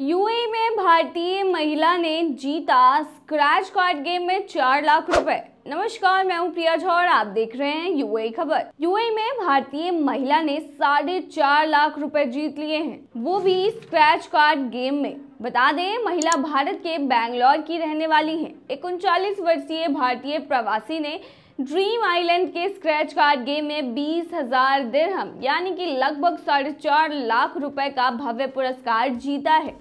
UAE में भारतीय महिला ने जीता स्क्रैच कार्ड गेम में चार लाख रुपए नमस्कार मैं हूं प्रिया झा और आप देख रहे हैं यूएई खबर यूएई में भारतीय महिला ने साढ़े चार लाख रुपए जीत लिए हैं वो भी स्क्रैच कार्ड गेम में बता दें महिला भारत के बैंगलोर की रहने वाली है एक उनचालीस वर्षीय भारतीय प्रवासी ने ड्रीम आइलैंड के स्क्रैच कार्ड गेम में बीस हजार दिरहम यानी कि लगभग साढ़े चार लाख रुपए का भव्य पुरस्कार जीता है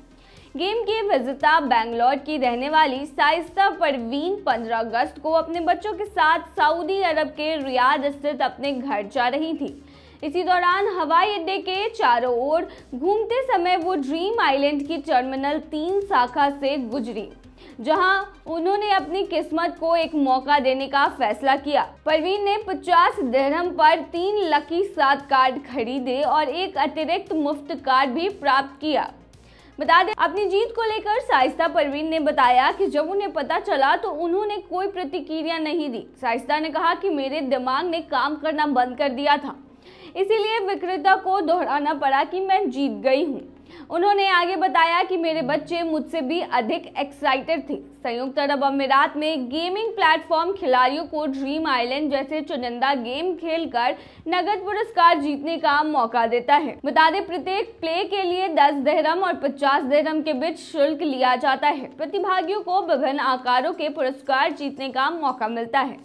गेम की विजेता बैंगलोर की रहने वाली साइस्ता परवीन 15 अगस्त को अपने बच्चों के साथ सऊदी अरब के रियाद स्थित अपने घर जा रही थी इसी दौरान हवाई अड्डे के चारों ओर घूमते समय वो ड्रीम आइलैंड की टर्मिनल तीन शाखा से गुजरी जहां उन्होंने अपनी किस्मत को एक मौका देने का फैसला किया परवीन ने 50 दरम पर तीन लकी सात कार्ड खरीदे और एक अतिरिक्त मुफ्त कार्ड भी प्राप्त किया बता दें अपनी जीत को लेकर साइस्ता परवीन ने बताया कि जब उन्हें पता चला तो उन्होंने कोई प्रतिक्रिया नहीं दी साइस्ता ने कहा कि मेरे दिमाग ने काम करना बंद कर दिया था इसीलिए विक्रेता को दोहराना पड़ा कि मैं जीत गई हूँ उन्होंने आगे बताया कि मेरे बच्चे मुझसे भी अधिक एक्साइटेड थे संयुक्त अरब अमीरात में गेमिंग प्लेटफॉर्म खिलाड़ियों को ड्रीम आइलैंड जैसे चुनिंदा गेम खेलकर नगद पुरस्कार जीतने का मौका देता है बता दें प्रत्येक प्ले के लिए 10 दहरम और 50 दहरम के बीच शुल्क लिया जाता है प्रतिभागियों को विभिन्न आकारों के पुरस्कार जीतने का मौका मिलता है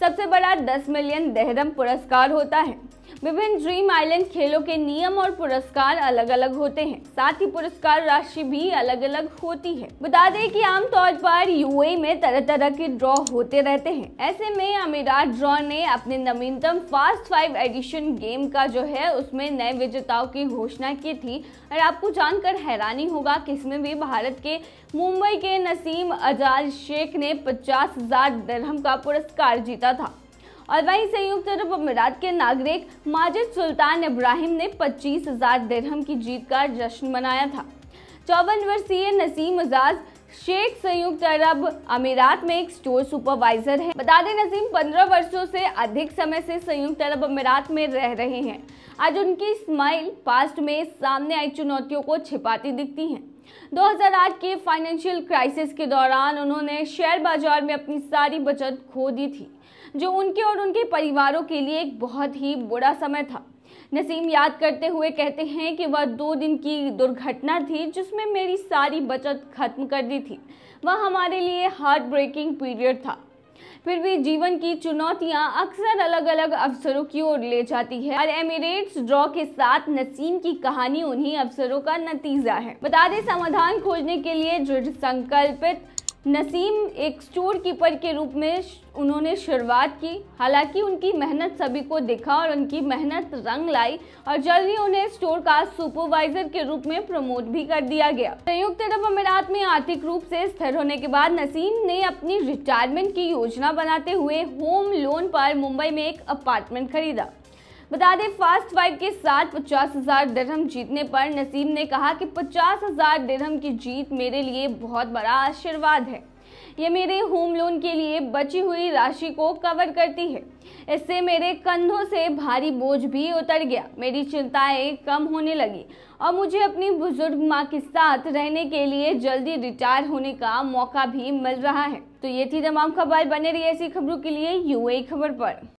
सबसे बड़ा 10 मिलियन देहरम पुरस्कार होता है विभिन्न ड्रीम आइलैंड खेलों के नियम और पुरस्कार अलग अलग होते हैं साथ ही पुरस्कार राशि भी अलग अलग होती है बता दें कि आमतौर पर यूए में तरह तरह के ड्रॉ होते रहते हैं ऐसे में अमीरात ड्रॉ ने अपने नवीनतम फास्ट फाइव एडिशन गेम का जो है उसमें नए विजेताओं की घोषणा की थी और आपको जानकर हैरानी होगा कि इसमें भी भारत के मुंबई के नसीम अजाज शेख ने पचास हजार का पुरस्कार जीता था और वहीं संयुक्त अरब अमीरात के नागरिक माजिद सुल्तान इब्राहिम ने पच्चीस हजार दरहम की जीत का जश्न मनाया था चौवन वर्षीय नसीम अजाज शेख संयुक्त अरब अमीरात में एक स्टोर सुपरवाइजर है बता दें नसीम 15 वर्षों से अधिक समय से संयुक्त अरब अमीरात में रह रहे हैं आज उनकी स्माइल पास्ट में सामने आई चुनौतियों को छिपाती दिखती हैं 2008 के फाइनेंशियल क्राइसिस के दौरान उन्होंने शेयर बाजार में अपनी सारी बचत खो दी थी जो उनके और उनके परिवारों के लिए एक बहुत ही बुरा समय था नसीम याद करते हुए कहते हैं कि वह दो दिन की दुर्घटना थी जिसमें मेरी सारी बचत खत्म कर दी थी वह हमारे लिए हार्ट ब्रेकिंग पीरियड था फिर भी जीवन की चुनौतियां अक्सर अलग अलग अवसरों की ओर ले जाती है और एमिरेट्स ड्रॉ के साथ नसीम की कहानी उन्हीं अवसरों का नतीजा है बता दें समाधान खोजने के लिए दृढ़ संकल्पित नसीम एक स्टोर कीपर के रूप में उन्होंने शुरुआत की हालांकि उनकी मेहनत सभी को दिखा और उनकी मेहनत रंग लाई और जल्द ही उन्हें स्टोर का सुपरवाइजर के रूप में प्रमोट भी कर दिया गया संयुक्त अरब अमीरात में आर्थिक रूप से स्थिर होने के बाद नसीम ने अपनी रिटायरमेंट की योजना बनाते हुए होम लोन पर मुंबई में एक अपार्टमेंट खरीदा बता दें फास्ट फाइव के साथ पचास हजार दरहम जीतने पर नसीम ने कहा कि पचास हजार दरहम की जीत मेरे लिए बहुत बड़ा आशीर्वाद है ये मेरे होम लोन के लिए बची हुई राशि को कवर करती है इससे मेरे कंधों से भारी बोझ भी उतर गया मेरी चिंताएं कम होने लगी और मुझे अपनी बुजुर्ग माँ के साथ रहने के लिए जल्दी रिटायर होने का मौका भी मिल रहा है तो ये थी तमाम खबर बने रही ऐसी खबरों के लिए यूए खबर पर